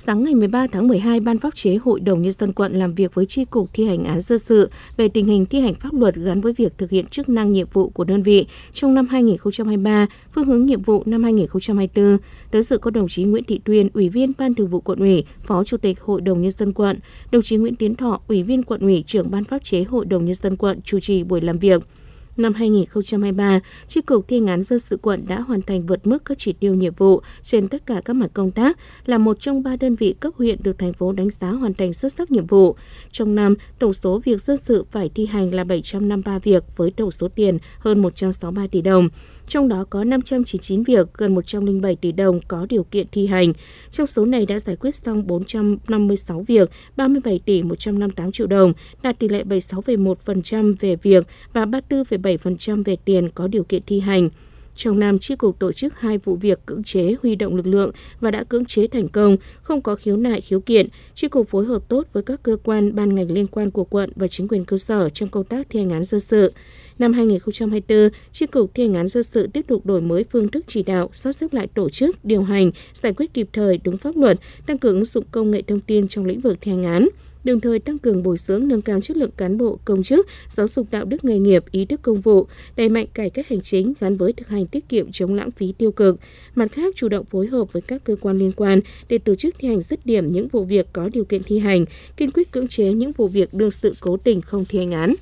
Sáng ngày 13 tháng 12, Ban pháp chế Hội đồng Nhân dân quận làm việc với Tri Cục Thi hành án dân sự về tình hình thi hành pháp luật gắn với việc thực hiện chức năng nhiệm vụ của đơn vị trong năm 2023, phương hướng nhiệm vụ năm 2024. Tới dự có đồng chí Nguyễn Thị Tuyên, Ủy viên Ban thường vụ quận ủy, Phó Chủ tịch Hội đồng Nhân dân quận, đồng chí Nguyễn Tiến Thọ, Ủy viên quận ủy, trưởng Ban pháp chế Hội đồng Nhân dân quận chủ trì buổi làm việc năm 2023, Tri Cục Thi hành án dân sự quận đã hoàn thành vượt mức các chỉ tiêu nhiệm vụ trên tất cả các mặt công tác, là một trong ba đơn vị cấp huyện được thành phố đánh giá hoàn thành xuất sắc nhiệm vụ. Trong năm, tổng số việc dân sự phải thi hành là 753 việc với tổng số tiền hơn 163 tỷ đồng trong đó có 599 việc, gần 107 tỷ đồng có điều kiện thi hành. Trong số này đã giải quyết xong 456 việc, 37 tỷ 158 triệu đồng, đạt tỷ lệ 76,1% về việc và 34,7% về tiền có điều kiện thi hành. Trong năm chi cục tổ chức hai vụ việc cưỡng chế huy động lực lượng và đã cưỡng chế thành công, không có khiếu nại khiếu kiện. chi cục phối hợp tốt với các cơ quan, ban ngành liên quan của quận và chính quyền cơ sở trong công tác thi hành án dân sự. Năm 2024, chi Cục Thi hành án dân sự tiếp tục đổi mới phương thức chỉ đạo, sắp xếp lại tổ chức, điều hành, giải quyết kịp thời đúng pháp luật, tăng cường ứng dụng công nghệ thông tin trong lĩnh vực thi hành án đồng thời tăng cường bồi dưỡng nâng cao chất lượng cán bộ, công chức, giáo dục đạo đức nghề nghiệp, ý thức công vụ, đẩy mạnh cải cách hành chính gắn với thực hành tiết kiệm chống lãng phí tiêu cực. Mặt khác, chủ động phối hợp với các cơ quan liên quan để tổ chức thi hành dứt điểm những vụ việc có điều kiện thi hành, kiên quyết cưỡng chế những vụ việc đương sự cố tình không thi hành án.